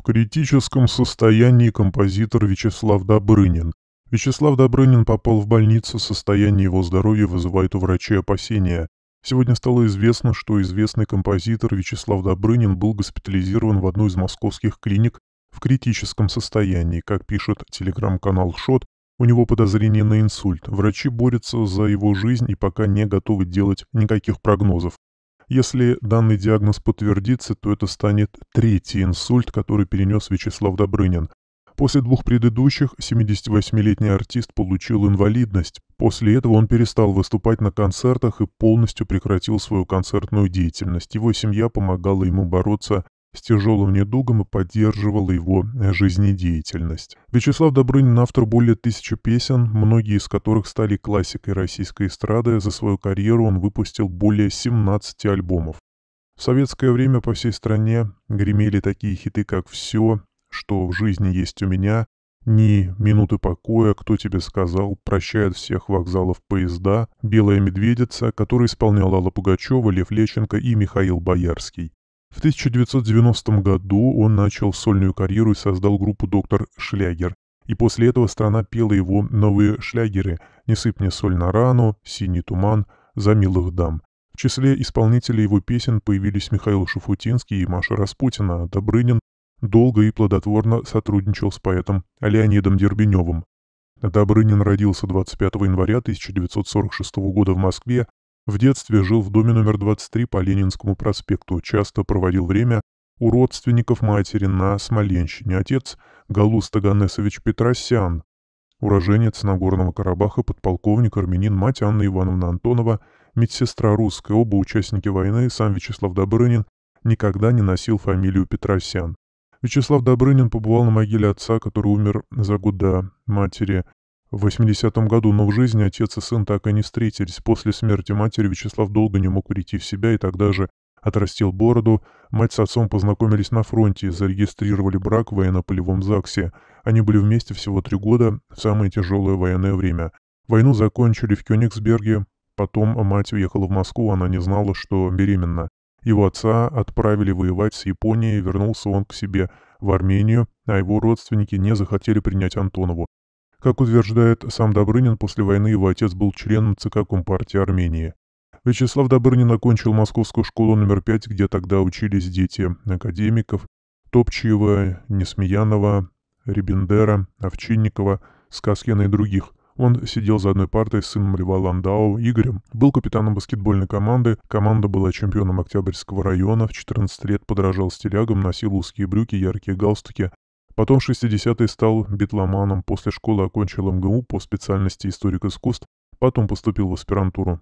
В критическом состоянии композитор Вячеслав Добрынин. Вячеслав Добрынин попал в больницу, состояние его здоровья вызывает у врачей опасения. Сегодня стало известно, что известный композитор Вячеслав Добрынин был госпитализирован в одной из московских клиник в критическом состоянии. Как пишет телеграм-канал «Шот», у него подозрение на инсульт. Врачи борются за его жизнь и пока не готовы делать никаких прогнозов. Если данный диагноз подтвердится, то это станет третий инсульт, который перенес Вячеслав Добрынин. После двух предыдущих 78-летний артист получил инвалидность. После этого он перестал выступать на концертах и полностью прекратил свою концертную деятельность. Его семья помогала ему бороться с тяжелым недугом и поддерживала его э, жизнедеятельность. Вячеслав Добрынин автор более тысячи песен, многие из которых стали классикой российской эстрады. За свою карьеру он выпустил более 17 альбомов. В советское время по всей стране гремели такие хиты, как «Все», «Что в жизни есть у меня», «Ни минуты покоя», «Кто тебе сказал», «Прощает всех вокзалов поезда», «Белая медведица», который исполнял Алла Пугачева, Лев Лещенко и Михаил Боярский. В 1990 году он начал сольную карьеру и создал группу «Доктор Шлягер». И после этого страна пела его новые шлягеры «Не сыпь мне соль на рану», «Синий туман», «За милых дам». В числе исполнителей его песен появились Михаил Шафутинский и Маша Распутина, а Добрынин долго и плодотворно сотрудничал с поэтом Леонидом Дербеневым. Добрынин родился 25 января 1946 года в Москве, в детстве жил в доме номер 23 по Ленинскому проспекту, часто проводил время у родственников матери на Смоленщине. Отец Галус Таганесович Петросян, уроженец Нагорного Карабаха, подполковник, армянин, мать Анна Ивановна Антонова, медсестра русская, оба участники войны, сам Вячеслав Добрынин никогда не носил фамилию Петросян. Вячеслав Добрынин побывал на могиле отца, который умер за года матери, в 80-м году, но в жизни отец и сын так и не встретились. После смерти матери Вячеслав долго не мог прийти в себя и тогда же отрастил бороду. Мать с отцом познакомились на фронте и зарегистрировали брак в военно-полевом ЗАГСе. Они были вместе всего три года, в самое тяжелое военное время. Войну закончили в Кёнигсберге, потом мать уехала в Москву, она не знала, что беременна. Его отца отправили воевать с Японией, вернулся он к себе в Армению, а его родственники не захотели принять Антонову. Как утверждает сам Добрынин, после войны его отец был членом ЦК Компартии Армении. Вячеслав Добрынин окончил Московскую школу номер 5, где тогда учились дети академиков Топчиева, Несмеянова, Рибендера, Овчинникова, Сказкина и других. Он сидел за одной партой с сыном Льва Ландау, Игорем, был капитаном баскетбольной команды, команда была чемпионом Октябрьского района, в 14 лет подражал стилягам, носил узкие брюки, яркие галстуки, Потом 60-й стал битломаном, после школы окончил МГУ по специальности историк искусств, потом поступил в аспирантуру.